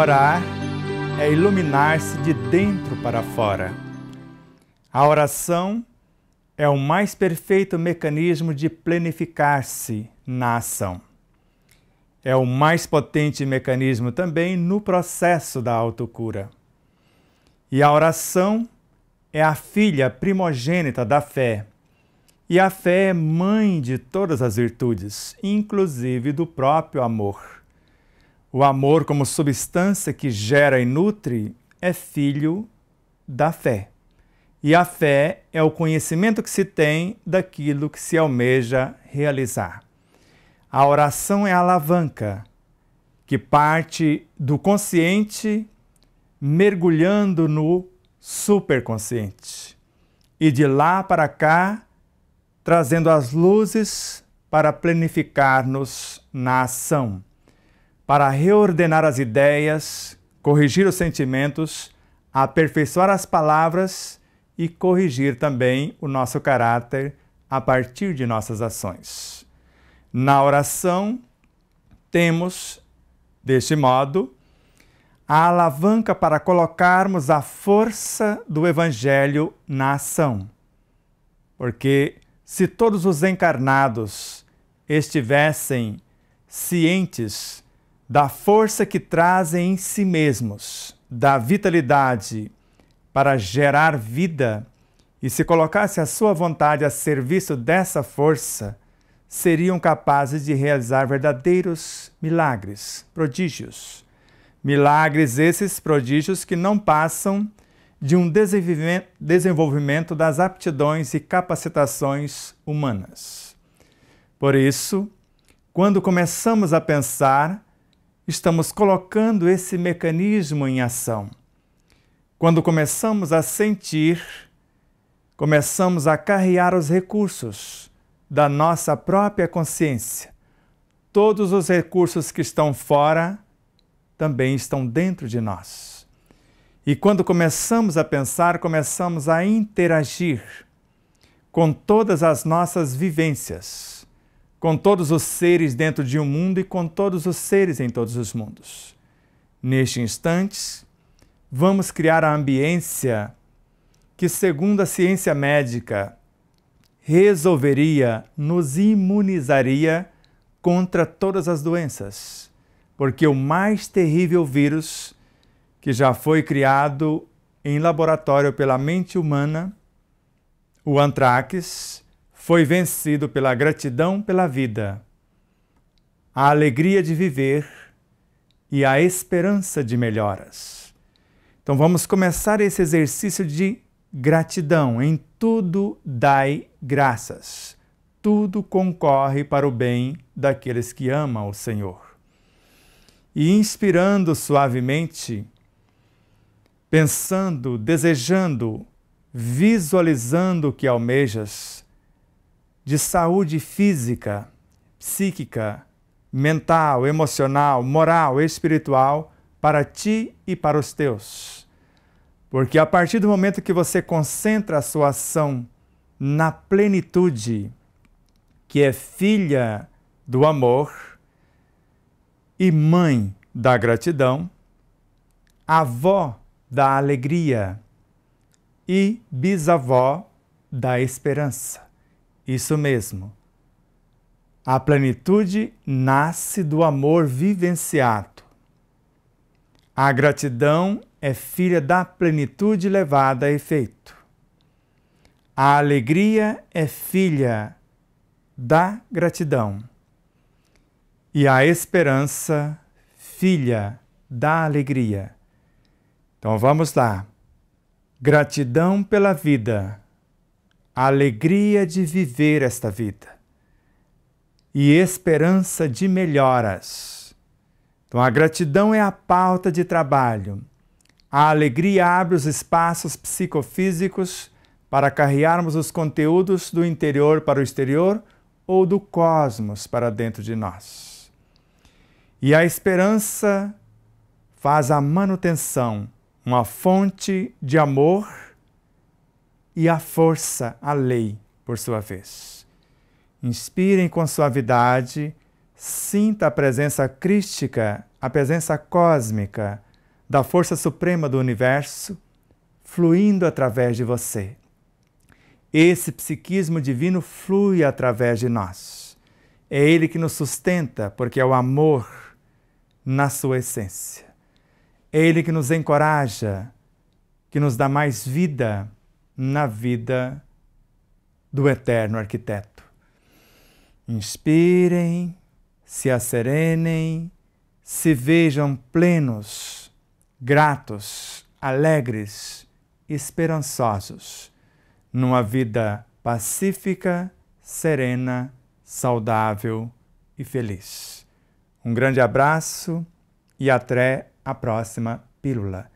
orar é iluminar-se de dentro para fora. A oração é o mais perfeito mecanismo de planificar-se na ação. É o mais potente mecanismo também no processo da autocura. E a oração é a filha primogênita da fé. E a fé é mãe de todas as virtudes, inclusive do próprio amor. O amor, como substância que gera e nutre, é filho da fé. E a fé é o conhecimento que se tem daquilo que se almeja realizar. A oração é a alavanca que parte do consciente mergulhando no superconsciente e de lá para cá trazendo as luzes para planificar-nos na ação para reordenar as ideias, corrigir os sentimentos, aperfeiçoar as palavras e corrigir também o nosso caráter a partir de nossas ações. Na oração, temos, deste modo, a alavanca para colocarmos a força do Evangelho na ação. Porque se todos os encarnados estivessem cientes da força que trazem em si mesmos, da vitalidade para gerar vida, e se colocasse a sua vontade a serviço dessa força, seriam capazes de realizar verdadeiros milagres, prodígios. Milagres esses prodígios que não passam de um desenvolvimento das aptidões e capacitações humanas. Por isso, quando começamos a pensar estamos colocando esse mecanismo em ação. Quando começamos a sentir, começamos a carregar os recursos da nossa própria consciência. Todos os recursos que estão fora também estão dentro de nós. E quando começamos a pensar, começamos a interagir com todas as nossas vivências com todos os seres dentro de um mundo e com todos os seres em todos os mundos. Neste instante, vamos criar a ambiência que, segundo a ciência médica, resolveria, nos imunizaria contra todas as doenças, porque o mais terrível vírus que já foi criado em laboratório pela mente humana, o antrax, foi vencido pela gratidão pela vida, a alegria de viver e a esperança de melhoras. Então vamos começar esse exercício de gratidão. Em tudo dai graças. Tudo concorre para o bem daqueles que amam o Senhor. E inspirando suavemente, pensando, desejando, visualizando o que almejas, de saúde física, psíquica, mental, emocional, moral, espiritual para ti e para os teus. Porque a partir do momento que você concentra a sua ação na plenitude, que é filha do amor e mãe da gratidão, avó da alegria e bisavó da esperança. Isso mesmo. A plenitude nasce do amor vivenciado. A gratidão é filha da plenitude levada a efeito. A alegria é filha da gratidão. E a esperança, filha da alegria. Então vamos lá. Gratidão pela vida a alegria de viver esta vida e esperança de melhoras. Então, a gratidão é a pauta de trabalho. A alegria abre os espaços psicofísicos para carregarmos os conteúdos do interior para o exterior ou do cosmos para dentro de nós. E a esperança faz a manutenção, uma fonte de amor e a força a lei, por sua vez. Inspirem com suavidade, sinta a presença crística, a presença cósmica da força suprema do universo fluindo através de você. Esse psiquismo divino flui através de nós. É ele que nos sustenta, porque é o amor na sua essência. É ele que nos encoraja, que nos dá mais vida na vida do eterno arquiteto. Inspirem, se acerenem, se vejam plenos, gratos, alegres, esperançosos, numa vida pacífica, serena, saudável e feliz. Um grande abraço e até a próxima Pílula.